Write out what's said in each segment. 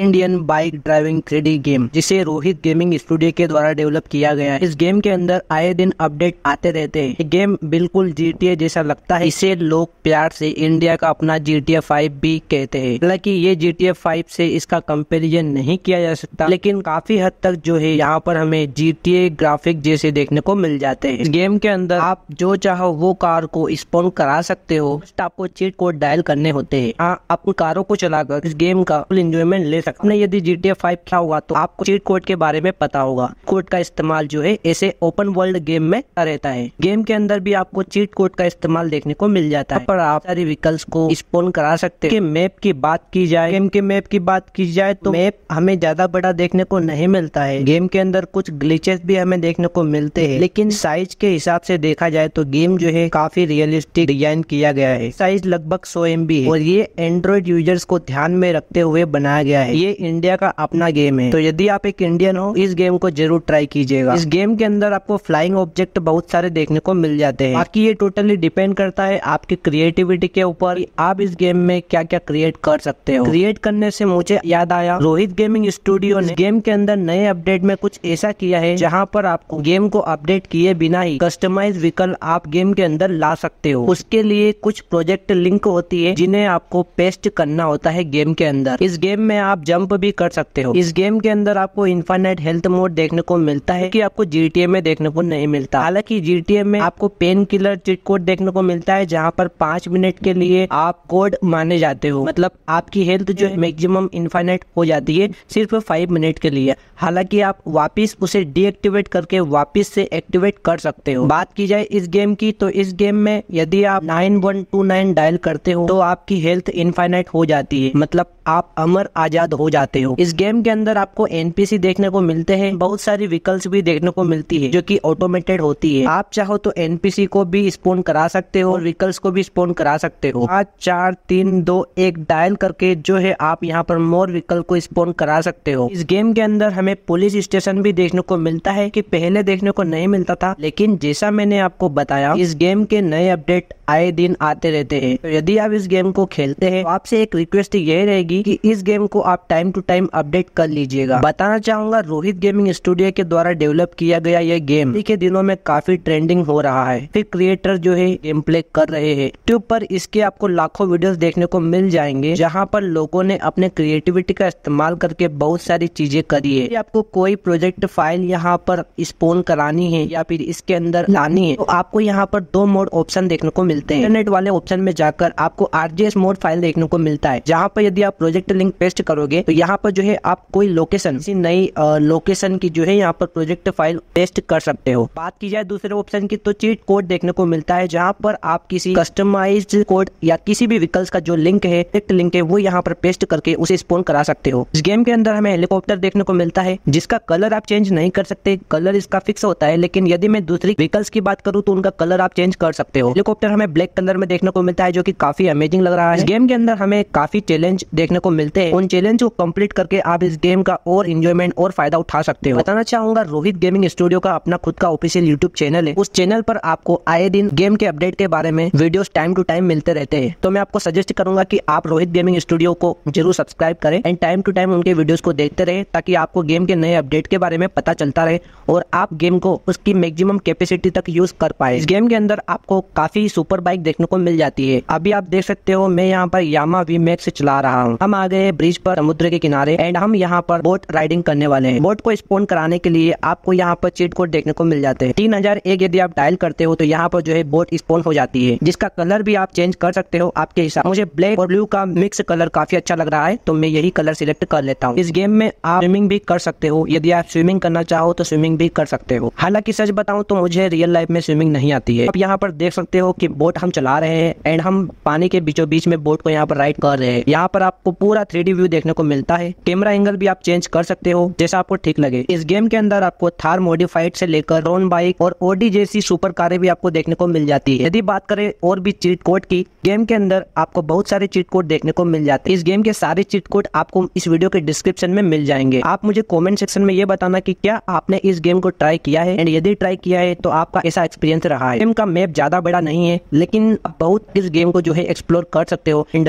Indian bike driving three game जिसे Rohit gaming studio के द्वारा डेवलप किया गया है इस गेम के अंदर आए दिन अपडेट आते रहते हैं ये गेम बिल्कुल जीटीए जैसा लगता है इसे लोग प्यार से इंडिया का अपना जीटीए फाइव भी कहते हैं हालांकि ये जीटीए फाइव से इसका कंपेरिजन नहीं किया जा सकता लेकिन काफी हद तक जो है यहाँ पर हमें जीटीए ग्राफिक जैसे देखने को मिल जाते हैं गेम के अंदर आप जो चाहो वो कार को स्पॉन करा सकते हो आपको चीट कोड डायल करने होते हैं हाँ, आप कारो कारों को चलाकर इस गेम का फुल इंजॉयमेंट ले सकते आपने यदि जी टी फाइव क्या होगा तो आपको चीट कोड के बारे में पता होगा कोड का इस्तेमाल जो है ऐसे ओपन वर्ल्ड गेम में रहता है गेम के अंदर भी आपको चीट कोड का इस्तेमाल देखने को मिल जाता है पर आप सारी व्हीकल्स को स्पोन करा सकते हैं मैप की बात की जाए गेम के मैप की बात की जाए तो मैप हमें ज्यादा बड़ा देखने को नहीं मिलता है गेम के अंदर कुछ ग्लिचेस भी हमें देखने को मिलते हैं लेकिन साइज के हिसाब से देखा जाए तो गेम जो है काफी रियलिस्टिक डिजाइन किया गया है साइज लगभग सौ एम है और ये एंड्रॉइड यूजर्स को ध्यान में रखते हुए बनाया गया है ये इंडिया का अपना गेम है तो यदि आप एक इंडियन हो इस गेम को जरूर ट्राई कीजिएगा इस गेम के अंदर आपको फ्लाइंग ऑब्जेक्ट बहुत सारे देखने को मिल जाते हैं बाकी ये टोटली डिपेंड करता है आपकी क्रिएटिविटी के ऊपर आप इस गेम में क्या क्या क्रिएट कर सकते हो क्रिएट करने से मुझे याद आया रोहित गेमिंग स्टूडियो ने गेम के अंदर नए अपडेट में कुछ ऐसा किया है जहाँ पर आपको गेम को अपडेट किए बिना ही कस्टमाइज विकल्प आप गेम के अंदर ला सकते हो उसके लिए कुछ प्रोजेक्ट लिंक होती है जिन्हें आपको पेस्ट करना होता है गेम के अंदर इस गेम में आप आप जंप भी कर सकते हो इस गेम के अंदर आपको इन्फाइनाइट हेल्थ मोड देखने को मिलता है की आपको जीटीए में देखने को नहीं मिलता हालांकि जीटीए में आपको पेन किलर चिट कोड देखने को मिलता है जहाँ पर पांच मिनट के लिए आप कोड माने जाते हो मतलब आपकी हेल्थ जो है मैक्सिमम इन्फाइनाइट हो जाती है सिर्फ फाइव मिनट के लिए हालांकि आप वापिस उसे डीएक्टिवेट करके वापिस से एक्टिवेट कर सकते हो बात की जाए इस गेम की तो इस गेम में यदि आप nine one two nine dial करते हो तो आपकी हेल्थ इन्फाइनाइट हो जाती है मतलब आप अमर आजाद बर्बाद हो जाते हो इस गेम के अंदर आपको एनपीसी देखने को मिलते हैं बहुत सारी व्हीकल्स भी देखने को मिलती है जो की ऑटोमेटेड होती है आप चाहो तो एनपीसी को भी स्पोन करा सकते हो और विकल्प को भी स्पोन करा सकते हो पाँच चार तीन दो एक डायल करके जो है आप यहाँ पर मोर विकल्प को स्पोन करा सकते हो इस गेम के अंदर हमें पुलिस स्टेशन भी देखने को मिलता है कि पहले देखने को नहीं मिलता था लेकिन जैसा मैंने आपको बताया इस गेम के नए अपडेट आए दिन आते रहते हैं तो यदि आप इस गेम को खेलते हैं तो आपसे एक रिक्वेस्ट ये रहेगी कि इस गेम को आप आप टाइम टू टाइम अपडेट कर लीजिएगा बताना चाहूंगा रोहित गेमिंग स्टूडियो के द्वारा डेवलप किया गया यह गेम के दिनों में काफी ट्रेंडिंग हो रहा है फिर क्रिएटर जो है गेम प्ले कर रहे हैं यूट्यूब पर इसके आपको लाखों वीडियोस देखने को मिल जाएंगे जहां पर लोगों ने अपने क्रिएटिविटी का इस्तेमाल करके बहुत सारी चीजें करी है आपको कोई प्रोजेक्ट फाइल यहाँ पर स्पोन करानी है या फिर इसके अंदर लानी है तो आपको यहाँ पर दो मोड ऑप्शन देखने को मिलते हैं इंटरनेट वाले ऑप्शन में जाकर आपको आरजीएस मोड फाइल देखने को मिलता है जहाँ पर यदि आप प्रोजेक्ट लिंक पेस्ट करोगे करोगे तो यहाँ पर जो है आप कोई लोकेशन किसी नई लोकेशन की जो है यहाँ पर प्रोजेक्ट फाइल पेस्ट कर सकते हो बात की जाए दूसरे ऑप्शन की तो चीट कोड देखने को मिलता है जहाँ पर आप किसी कस्टमाइज कोड या किसी भी व्हीकल्स का जो लिंक है लिंक है वो यहाँ पर पेस्ट करके उसे स्पोन करा सकते हो इस गेम के अंदर हमें हेलीकॉप्टर देखने को मिलता है जिसका कलर आप चेंज नहीं कर सकते कलर इसका फिक्स होता है लेकिन यदि मैं दूसरी व्हीकल्स की बात करूँ तो उनका कलर आप चेंज कर सकते हो हेलीकॉप्टर हमें ब्लैक कलर में देखने को मिलता है जो की काफी अमेजिंग लग रहा है इस गेम के अंदर हमें काफी चैलेंज देखने को मिलते हैं उन चैलेंज चैलेंज को कंप्लीट करके आप इस गेम का और इंजॉयमेंट और फायदा उठा सकते हो बताना चाहूंगा रोहित गेमिंग स्टूडियो का अपना खुद का ऑफिशियल यूट्यूब चैनल है उस चैनल पर आपको आए दिन गेम के अपडेट के बारे में वीडियो टाइम टू टाइम मिलते रहते हैं तो मैं आपको सजेस्ट करूंगा की आप रोहित गेमिंग स्टूडियो को जरूर सब्सक्राइब करें एंड टाइम टू टाइम उनके वीडियो को देखते रहे ताकि आपको गेम के नए अपडेट के बारे में पता चलता रहे और आप गेम को उसकी मैक्सिमम कैपेसिटी तक यूज कर पाए इस गेम के अंदर आपको काफी सुपर बाइक देखने को मिल जाती है अभी आप देख सकते हो मैं यहाँ पर यामा वी मैक्स चला रहा हूँ हम आ गए ब्रिज पर समुद्र के किनारे एंड हम यहाँ पर बोट राइडिंग करने वाले हैं बोट को स्पोन कराने के लिए आपको यहाँ पर चीट कोड देखने को मिल जाते हैं तीन हजार एक यदि आप डायल करते हो तो यहाँ पर जो है बोट स्पोन हो जाती है जिसका कलर भी आप चेंज कर सकते हो आपके हिसाब मुझे ब्लैक और ब्लू का मिक्स कलर काफी अच्छा लग रहा है तो मैं यही कलर सिलेक्ट कर लेता हूँ इस गेम में आप स्विमिंग भी कर सकते हो यदि आप स्विमिंग करना चाहो तो स्विमिंग भी कर सकते हो हालांकि सच बताऊं तो मुझे रियल लाइफ में स्विमिंग नहीं आती है आप यहाँ पर देख सकते हो की बोट हम चला रहे हैं एंड हम पानी के बीचों बीच में बोट को यहाँ पर राइड कर रहे हैं यहाँ पर आपको पूरा थ्री व्यू देखने को मिलता है कैमरा एंगल भी आप चेंज कर सकते हो जैसा आपको ठीक लगे इस गेम के अंदर आपको थार मोडिफाइड से लेकर रोन बाइक और ओडी जैसी सुपर कारें भी आपको देखने को मिल जाती है यदि बात करें और भी चीट कोड की गेम के अंदर आपको बहुत सारे चीट कोड देखने को मिल जाते हैं इस गेम के सारे चीट कोड आपको इस वीडियो के डिस्क्रिप्शन में मिल जाएंगे आप मुझे कॉमेंट सेक्शन में ये बताना की क्या आपने इस गेम को ट्राई किया है एंड यदि ट्राई किया है तो आपका ऐसा एक्सपीरियंस रहा है गेम का मैप ज्यादा बड़ा नहीं है लेकिन बहुत इस गेम को जो है एक्सप्लोर कर सकते हो एंड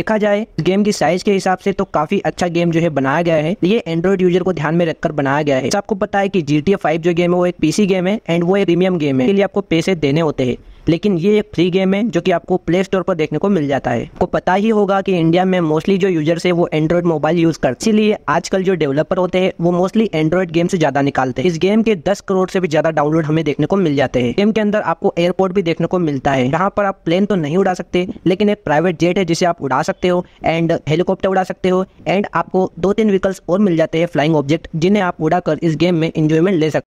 देखा जाए गेम की साइज के हिसाब से तो काफी काफी अच्छा गेम जो है बनाया गया है ये एंड्रॉइड यूजर को ध्यान में रखकर बनाया गया है आपको पता है की जी टी फाइव जो गेम है वो एक पीसी गेम है एंड वो एक प्रीमियम गेम है इसलिए आपको पैसे देने होते हैं लेकिन ये एक फ्री गेम है जो कि आपको प्ले स्टोर पर देखने को मिल जाता है आपको पता ही होगा कि इंडिया में मोस्टली जो यूजर्स है वो एंड्रॉइड मोबाइल यूज करते इसीलिए आजकल जो डेवलपर होते हैं वो मोस्टली एंड्रॉइड गेम से ज्यादा निकालते हैं इस गेम के दस करोड़ से भी ज्यादा डाउनलोड हमें देखने को मिल जाते हैं गेम के अंदर आपको एयरपोर्ट भी देखने को मिलता है यहाँ पर आप प्लेन तो नहीं उड़ा सकते लेकिन एक प्राइवेट जेट है जिसे आप उड़ा सकते हो एंड हेलीकॉप्टर उड़ा सकते हो एंड आपको दो तीन व्हीकल्स और मिल जाते हैं फ्लाइंग ऑब्जेक्ट जिन्हें आप उड़ाकर इस गेम में इंजॉयमेंट ले सकते